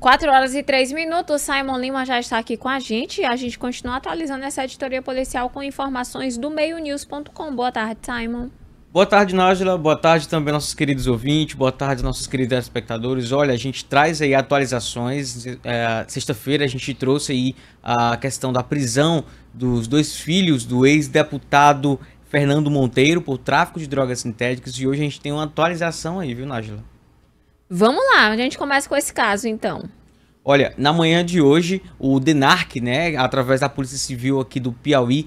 4 horas e 3 minutos, Simon Lima já está aqui com a gente. A gente continua atualizando essa editoria policial com informações do meionews.com. Boa tarde, Simon. Boa tarde, Nájila. Boa tarde também, nossos queridos ouvintes. Boa tarde, nossos queridos espectadores. Olha, a gente traz aí atualizações. É, Sexta-feira a gente trouxe aí a questão da prisão dos dois filhos do ex-deputado Fernando Monteiro por tráfico de drogas sintéticas. E hoje a gente tem uma atualização aí, viu, Nájila? Vamos lá, a gente começa com esse caso então. Olha, na manhã de hoje, o DENARC, né, através da Polícia Civil aqui do Piauí,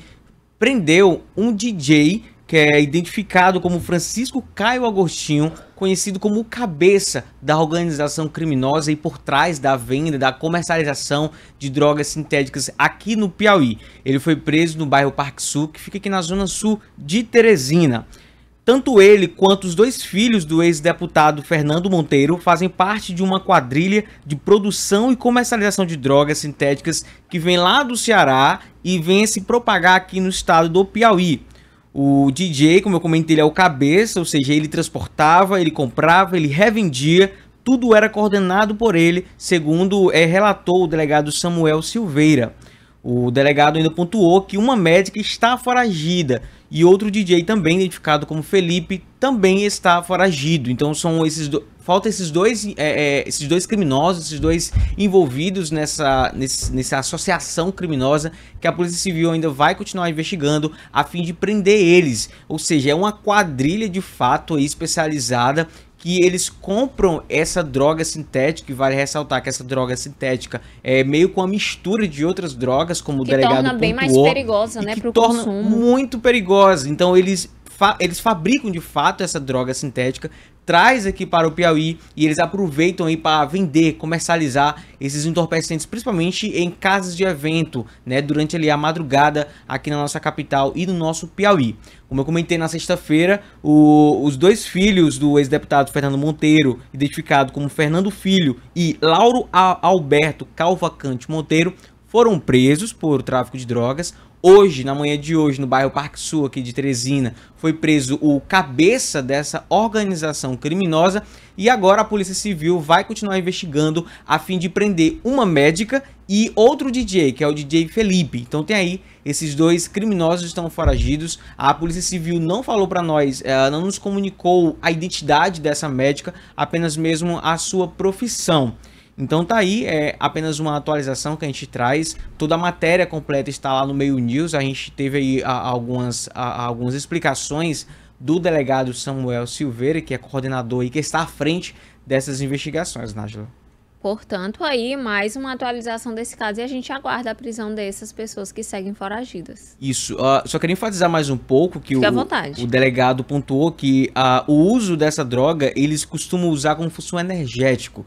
prendeu um DJ que é identificado como Francisco Caio Agostinho, conhecido como cabeça da organização criminosa e por trás da venda, da comercialização de drogas sintéticas aqui no Piauí. Ele foi preso no bairro Parque Sul, que fica aqui na zona sul de Teresina. Tanto ele quanto os dois filhos do ex-deputado Fernando Monteiro fazem parte de uma quadrilha de produção e comercialização de drogas sintéticas que vem lá do Ceará e vem se propagar aqui no estado do Piauí. O DJ, como eu comentei, ele é o cabeça, ou seja, ele transportava, ele comprava, ele revendia, tudo era coordenado por ele, segundo é, relatou o delegado Samuel Silveira. O delegado ainda pontuou que uma médica está foragida e outro DJ também identificado como Felipe também está foragido. Então são esses do... falta esses dois é, é, esses dois criminosos, esses dois envolvidos nessa nesse, nessa associação criminosa que a Polícia Civil ainda vai continuar investigando a fim de prender eles. Ou seja, é uma quadrilha de fato especializada que eles compram essa droga sintética, e vale ressaltar que essa droga sintética é meio com a mistura de outras drogas, como que o delegado torna bem mais perigosa, né, pro torna consumo. muito perigosa. Então eles fa eles fabricam de fato essa droga sintética traz aqui para o Piauí e eles aproveitam aí para vender, comercializar esses entorpecentes, principalmente em casas de evento, né, durante ali a madrugada aqui na nossa capital e no nosso Piauí. Como eu comentei na sexta-feira, os dois filhos do ex-deputado Fernando Monteiro, identificado como Fernando Filho e Lauro Alberto Calvacante Monteiro, foram presos por tráfico de drogas. Hoje, na manhã de hoje, no bairro Parque Sul, aqui de Teresina, foi preso o cabeça dessa organização criminosa e agora a Polícia Civil vai continuar investigando a fim de prender uma médica e outro DJ, que é o DJ Felipe. Então tem aí, esses dois criminosos estão foragidos. A Polícia Civil não falou para nós, eh, ela não nos comunicou a identidade dessa médica, apenas mesmo a sua profissão. Então tá aí, é apenas uma atualização que a gente traz. Toda a matéria completa está lá no Meio News. A gente teve aí a, algumas, a, algumas explicações do delegado Samuel Silveira, que é coordenador e que está à frente dessas investigações, Nájila. Portanto, aí mais uma atualização desse caso e a gente aguarda a prisão dessas pessoas que seguem foragidas. Isso. Uh, só queria enfatizar mais um pouco que o, o, delegado pontuou que uh, o uso dessa droga eles costumam usar como fosse um energético.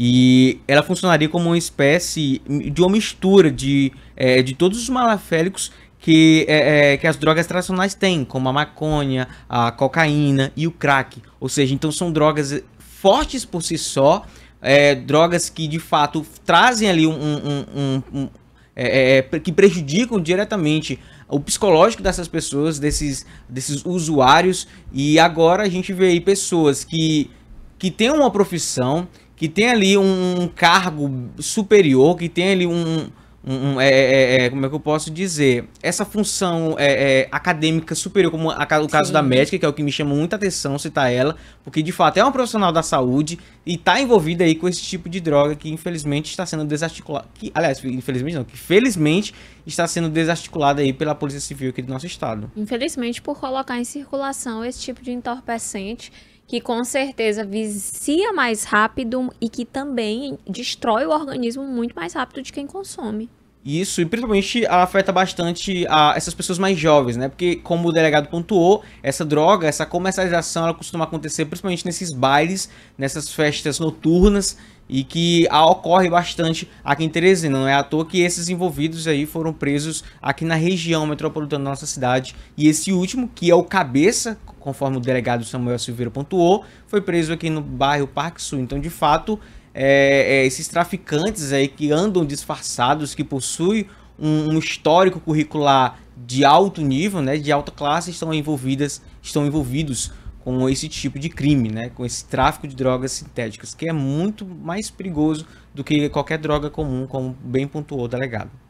E ela funcionaria como uma espécie de uma mistura de, é, de todos os malafélicos que, é, é, que as drogas tradicionais têm, como a maconha, a cocaína e o crack. Ou seja, então são drogas fortes por si só, é, drogas que de fato trazem ali um, um, um, um é, é, é que prejudicam diretamente o psicológico dessas pessoas, desses, desses usuários, e agora a gente vê aí pessoas que, que têm uma profissão, que tem ali um cargo superior, que tem ali um, um, é é, é, é, como é que eu posso dizer? Essa função é, é acadêmica superior, como a, o caso Sim. da médica, que é o que me chama muita atenção citar ela, porque de fato é uma profissional da saúde e está envolvida aí com esse tipo de droga que infelizmente está sendo desarticulada. Que, aliás, infelizmente não, que felizmente está sendo desarticulada aí pela Polícia Civil aqui do nosso estado. Infelizmente, por colocar em circulação esse tipo de entorpecente que com certeza vicia mais rápido e que também destrói o organismo muito mais rápido de quem consome. Isso, e principalmente afeta bastante a, essas pessoas mais jovens, né? Porque, como o delegado pontuou, essa droga, essa comercialização, ela costuma acontecer principalmente nesses bailes, nessas festas noturnas, e que a, ocorre bastante aqui em Teresina. Não é à toa que esses envolvidos aí foram presos aqui na região metropolitana da nossa cidade. E esse último, que é o cabeça, conforme o delegado Samuel Silveira pontuou, foi preso aqui no bairro Parque Sul. Então, de fato, é, é, esses traficantes aí que andam disfarçados, que possuem um, um, histórico curricular de alto nível, né, de alta classe, estão envolvidas, estão envolvidos com esse tipo de crime, né, com esse tráfico de drogas sintéticas, que é muito mais perigoso do que qualquer droga comum, como bem pontuou o delegado.